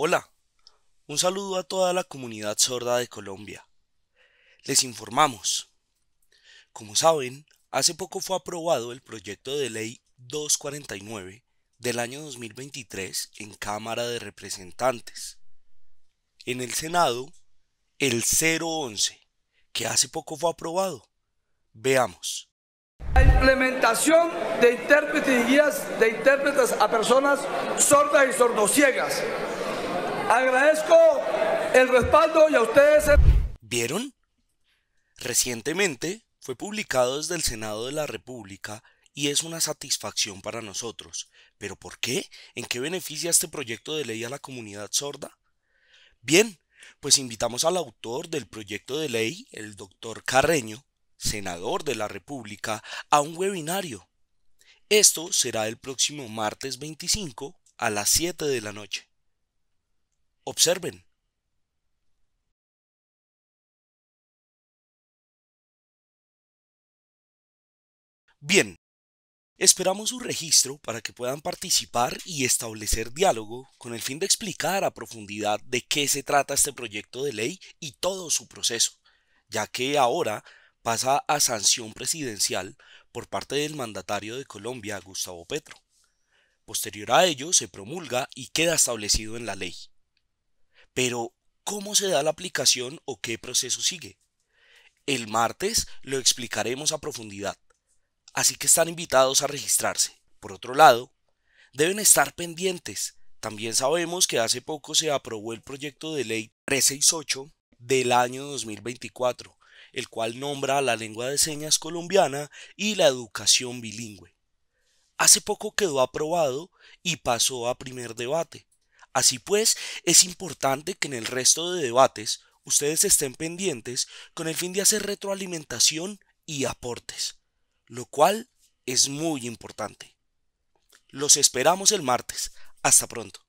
Hola, un saludo a toda la comunidad sorda de Colombia. Les informamos. Como saben, hace poco fue aprobado el proyecto de ley 249 del año 2023 en Cámara de Representantes. En el Senado, el 011, que hace poco fue aprobado. Veamos. La implementación de intérpretes y guías de intérpretes a personas sordas y sordociegas Agradezco el respaldo y a ustedes. ¿Vieron? Recientemente fue publicado desde el Senado de la República y es una satisfacción para nosotros. ¿Pero por qué? ¿En qué beneficia este proyecto de ley a la comunidad sorda? Bien, pues invitamos al autor del proyecto de ley, el doctor Carreño, senador de la República, a un webinario. Esto será el próximo martes 25 a las 7 de la noche. Observen. Bien, esperamos su registro para que puedan participar y establecer diálogo con el fin de explicar a profundidad de qué se trata este proyecto de ley y todo su proceso, ya que ahora pasa a sanción presidencial por parte del mandatario de Colombia, Gustavo Petro. Posterior a ello, se promulga y queda establecido en la ley. Pero, ¿cómo se da la aplicación o qué proceso sigue? El martes lo explicaremos a profundidad, así que están invitados a registrarse. Por otro lado, deben estar pendientes. También sabemos que hace poco se aprobó el proyecto de ley 368 del año 2024, el cual nombra la lengua de señas colombiana y la educación bilingüe. Hace poco quedó aprobado y pasó a primer debate, Así pues, es importante que en el resto de debates ustedes estén pendientes con el fin de hacer retroalimentación y aportes, lo cual es muy importante. Los esperamos el martes. Hasta pronto.